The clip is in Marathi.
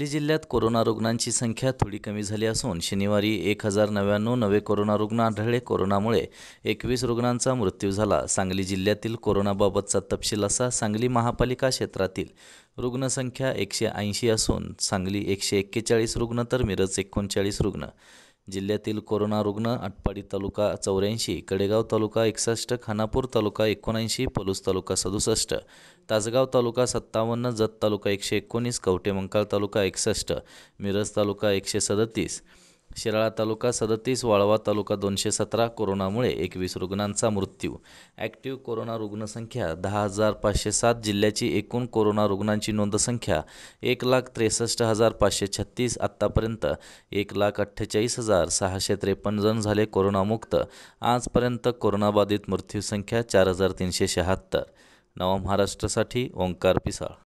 सांगली जिल्ह्यात कोरोना रुग्णांची संख्या थोडी कमी झाली असून शनिवारी एक हजार नव्याण्णव नवे कोरोना रुग्ण आढळले कोरोनामुळे एकवीस रुग्णांचा मृत्यू झाला सांगली जिल्ह्यातील कोरोनाबाबतचा तपशील असा सांगली महापालिका क्षेत्रातील रुग्णसंख्या एकशे ऐंशी असून सांगली एकशे एक्केचाळीस रुग्ण तर मिरज एकोणचाळीस रुग्ण जिल्ह्यातील कोरोना रुग्ण आटपाडी तालुका चौऱ्याऐंशी कडेगाव तालुका एकसष्ट खानापूर तालुका एकोणऐंशी पलूस तालुका सदुसष्ट तासगाव तालुका सत्तावन्न जत तालुका एकशे एकोणीस कवटेमंकाळ तालुका एकसष्ट मिरज तालुका एकशे सदतीस शिराळा तालुका सदतीस वाळवा तालुका दोनशे सतरा कोरोनामुळे एकवीस रुग्णांचा मृत्यू ॲक्टिव्ह कोरोना रुग्णसंख्या दहा हजार पाचशे सात जिल्ह्याची एकूण कोरोना रुग्णांची नोंद संख्या एक लाख त्रेसष्ट हजार पाचशे छत्तीस आत्तापर्यंत एक लाख अठ्ठेचाळीस हजार सहाशे त्रेपन्न जण झाले कोरोनामुक्त आजपर्यंत कोरोनाबाधित मृत्यूसंख्या चार हजार तीनशे शहात्तर नवा महाराष्ट्रासाठी ओंकार पिसाळ